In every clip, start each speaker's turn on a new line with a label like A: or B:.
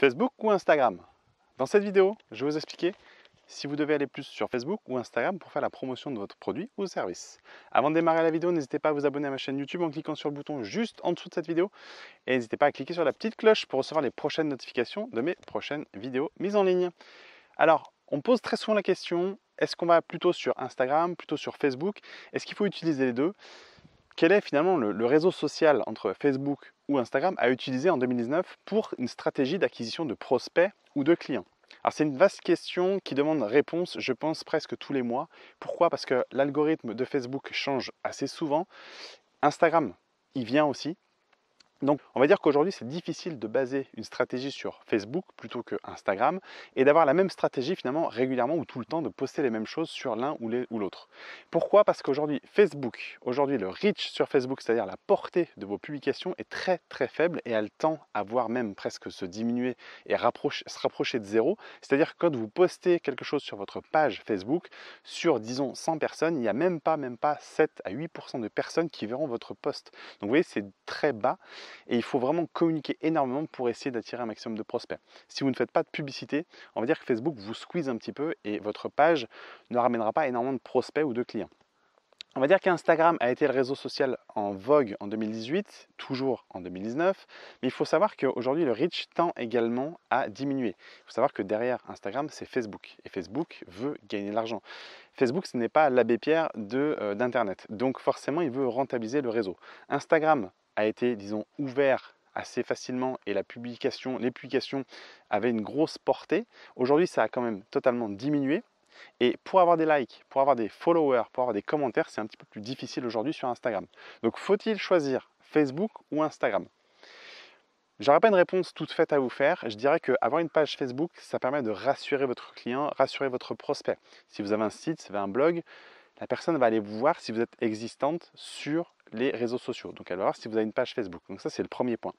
A: Facebook ou Instagram Dans cette vidéo, je vais vous expliquer si vous devez aller plus sur Facebook ou Instagram pour faire la promotion de votre produit ou service. Avant de démarrer la vidéo, n'hésitez pas à vous abonner à ma chaîne YouTube en cliquant sur le bouton juste en dessous de cette vidéo et n'hésitez pas à cliquer sur la petite cloche pour recevoir les prochaines notifications de mes prochaines vidéos mises en ligne. Alors, on pose très souvent la question, est-ce qu'on va plutôt sur Instagram, plutôt sur Facebook Est-ce qu'il faut utiliser les deux quel est finalement le, réseau social entre Facebook ou Instagram à utiliser en 2019 pour une stratégie d'acquisition de prospects ou de clients alors c'est une vaste question qui demande réponse, je pense, presque tous les mois. Pourquoi Parce que l'algorithme de Facebook change assez souvent. Instagram, il vient aussi. Donc on va dire qu'aujourd'hui c'est difficile de baser une stratégie sur Facebook plutôt que Instagram et d'avoir la même stratégie finalement régulièrement ou tout le temps de poster les mêmes choses sur l'un ou l'autre. Pourquoi Parce qu'aujourd'hui Facebook, aujourd'hui le reach sur Facebook, c'est-à-dire la portée de vos publications est très très faible et elle tend à voir même presque se diminuer et se rapprocher de zéro. C'est-à-dire que quand vous postez quelque chose sur votre page Facebook, sur disons 100 personnes, il n'y a même pas, même pas 7 à 8% de personnes qui verront votre poste. Donc vous voyez c'est très bas et il faut vraiment communiquer énormément pour essayer d'attirer un maximum de prospects. Si vous ne faites pas de publicité, on va dire que Facebook vous squeeze un petit peu et votre page ne ramènera pas énormément de prospects ou de clients. On va dire qu'Instagram a été le réseau social en vogue en 2018, toujours en 2019, mais il faut savoir qu'aujourd'hui le reach tend également à diminuer. Il faut savoir que derrière Instagram, c'est Facebook, et Facebook veut gagner de l'argent. Facebook, ce n'est pas l'abbé Pierre euh, d'Internet, donc forcément, il veut rentabiliser le réseau. Instagram a été, disons, ouvert assez facilement et la publication, les publications avaient une grosse portée. Aujourd'hui, ça a quand même totalement diminué. Et pour avoir des likes, pour avoir des followers, pour avoir des commentaires, c'est un petit peu plus difficile aujourd'hui sur Instagram. Donc faut-il choisir Facebook ou Instagram J'aurais pas une réponse toute faite à vous faire. Je dirais qu'avoir une page Facebook, ça permet de rassurer votre client, rassurer votre prospect. Si vous avez un site, si un blog, la personne va aller vous voir si vous êtes existante sur les réseaux sociaux. Donc elle va voir si vous avez une page Facebook. Donc ça, c'est le premier point.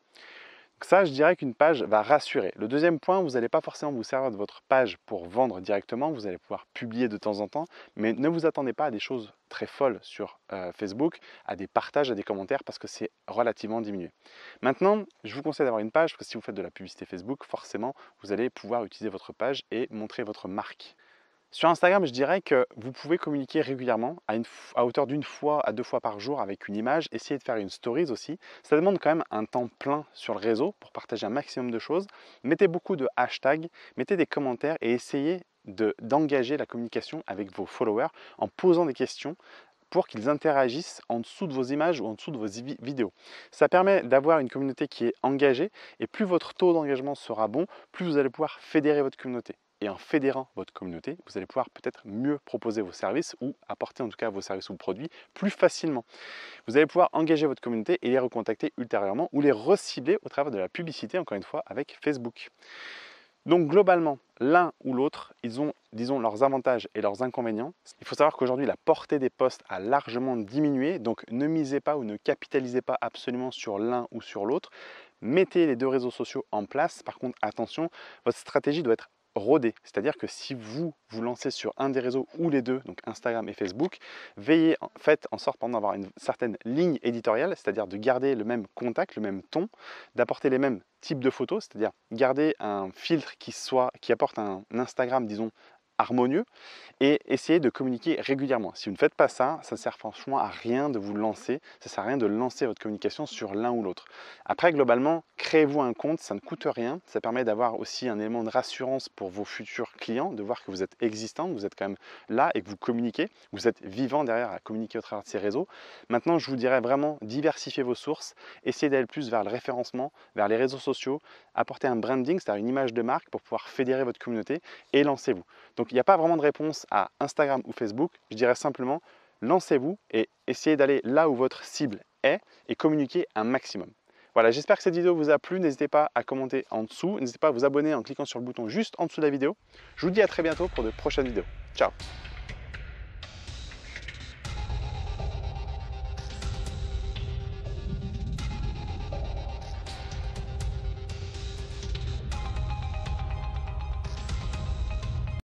A: ça, je dirais qu'une page va rassurer. Le deuxième point, vous n'allez pas forcément vous servir de votre page pour vendre directement. Vous allez pouvoir publier de temps en temps, mais ne vous attendez pas à des choses très folles sur euh, Facebook, à des partages, à des commentaires, parce que c'est relativement diminué. Maintenant, je vous conseille d'avoir une page, parce que si vous faites de la publicité Facebook, forcément, vous allez pouvoir utiliser votre page et montrer votre marque. Sur Instagram, je dirais que vous pouvez communiquer régulièrement, à, hauteur d'une fois à deux fois par jour avec une image, Essayez de faire une stories aussi. Ça demande quand même un temps plein sur le réseau pour partager un maximum de choses. Mettez beaucoup de hashtags, mettez des commentaires et essayez d'engager la communication avec vos followers en posant des questions pour qu'ils interagissent en dessous de vos images ou en dessous de vos vidéos. Ça permet d'avoir une communauté qui est engagée et plus votre taux d'engagement sera bon, plus vous allez pouvoir fédérer votre communauté et en fédérant votre communauté, vous allez pouvoir peut-être mieux proposer vos services ou apporter en tout cas vos services ou produits plus facilement. Vous allez pouvoir engager votre communauté et les recontacter ultérieurement ou les recibler au travers de la publicité, encore une fois, avec Facebook. Donc globalement, l'un ou l'autre, ils ont, disons, leurs avantages et leurs inconvénients. Il faut savoir qu'aujourd'hui, la portée des postes a largement diminué, donc ne misez pas ou ne capitalisez pas absolument sur l'un ou sur l'autre. Mettez les deux réseaux sociaux en place. Par contre, attention, votre stratégie doit être c'est-à-dire que si vous vous lancez sur un des réseaux ou les deux, donc Instagram et Facebook, veillez, en, faites en sorte d'avoir une certaine ligne éditoriale, c'est-à-dire de garder le même contact, le même ton, d'apporter les mêmes types de photos, c'est-à-dire garder un filtre qui, soit, qui apporte un Instagram, disons, harmonieux et essayez de communiquer régulièrement. Si vous ne faites pas ça, ça ne sert franchement à rien de vous lancer, ça ne sert à rien de lancer votre communication sur l'un ou l'autre. Après, globalement, créez-vous un compte, ça ne coûte rien, ça permet d'avoir aussi un élément de rassurance pour vos futurs clients, de voir que vous êtes existant, que vous êtes quand même là et que vous communiquez, vous êtes vivant derrière à communiquer au travers de ces réseaux. Maintenant, je vous dirais vraiment diversifiez vos sources, essayez d'aller plus vers le référencement, vers les réseaux sociaux, apporter un branding, c'est-à-dire une image de marque pour pouvoir fédérer votre communauté et lancez-vous. Donc il n'y a pas vraiment de réponse à Instagram ou Facebook. Je dirais simplement, lancez-vous et essayez d'aller là où votre cible est et communiquez un maximum. Voilà, j'espère que cette vidéo vous a plu. N'hésitez pas à commenter en dessous. N'hésitez pas à vous abonner en cliquant sur le bouton juste en dessous de la vidéo. Je vous dis à très bientôt pour de prochaines vidéos. Ciao